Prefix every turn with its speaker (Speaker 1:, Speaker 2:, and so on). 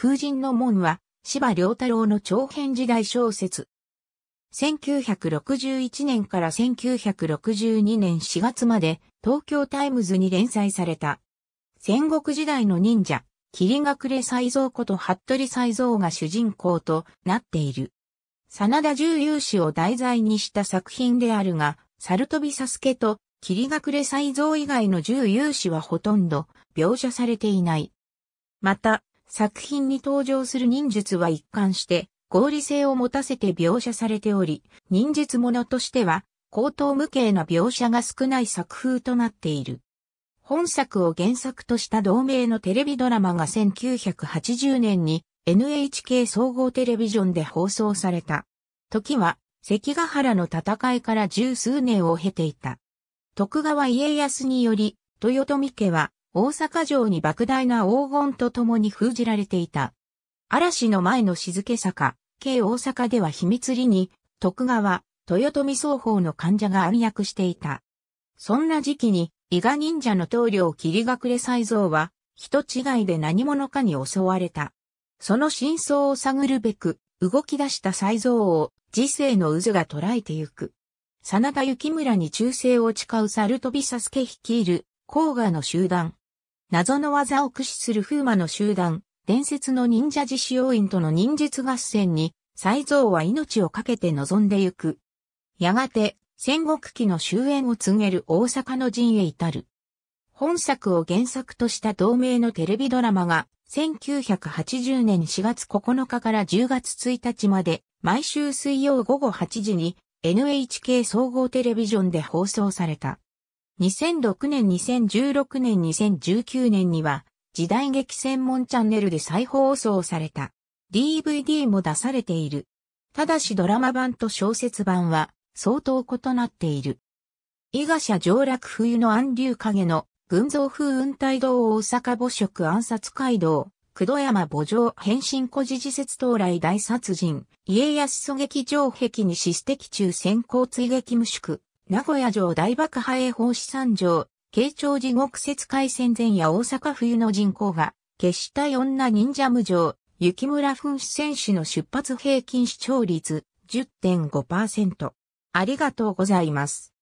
Speaker 1: 風神の門は、芝良太郎の長編時代小説。1961年から1962年4月まで東京タイムズに連載された。戦国時代の忍者、霧隠れ才蔵こと服部才蔵が主人公となっている。真田重勇士を題材にした作品であるが、猿飛サスケと霧隠れ才蔵以外の重勇士はほとんど描写されていない。また、作品に登場する忍術は一貫して合理性を持たせて描写されており、忍術者としては、高等無形な描写が少ない作風となっている。本作を原作とした同名のテレビドラマが1980年に NHK 総合テレビジョンで放送された。時は関ヶ原の戦いから十数年を経ていた。徳川家康により、豊臣家は大阪城に莫大な黄金と共に封じられていた。嵐の前の静け坂、京大阪では秘密裏に、徳川、豊臣双方の患者が暗躍していた。そんな時期に、伊賀忍者の棟梁霧隠れ才蔵は、人違いで何者かに襲われた。その真相を探るべく、動き出した才蔵を、時世の渦が捉えてゆく。真田幸村に忠誠を誓う猿飛佐助率いる、甲賀の集団、謎の技を駆使する風魔の集団、伝説の忍者自施要員との忍術合戦に、才蔵は命を懸けて臨んでゆく。やがて、戦国期の終焉を告げる大阪の陣へ至る。本作を原作とした同名のテレビドラマが、1980年4月9日から10月1日まで、毎週水曜午後8時に、NHK 総合テレビジョンで放送された。2006年2016年2019年には時代劇専門チャンネルで再放送された。DVD も出されている。ただしドラマ版と小説版は相当異なっている。伊賀社上落冬の安流影の群像風雲帯道大阪母食暗殺街道、九度山母城変身古事事説到来大殺人、家康狙撃城壁に死摘的中先行追撃無宿、名古屋城大爆破へ放資参上、慶長地獄節海戦前夜大阪冬の人口が、決した女忍者無常、雪村噴子選手の出発平均視聴率10.5%。ありがとうございます。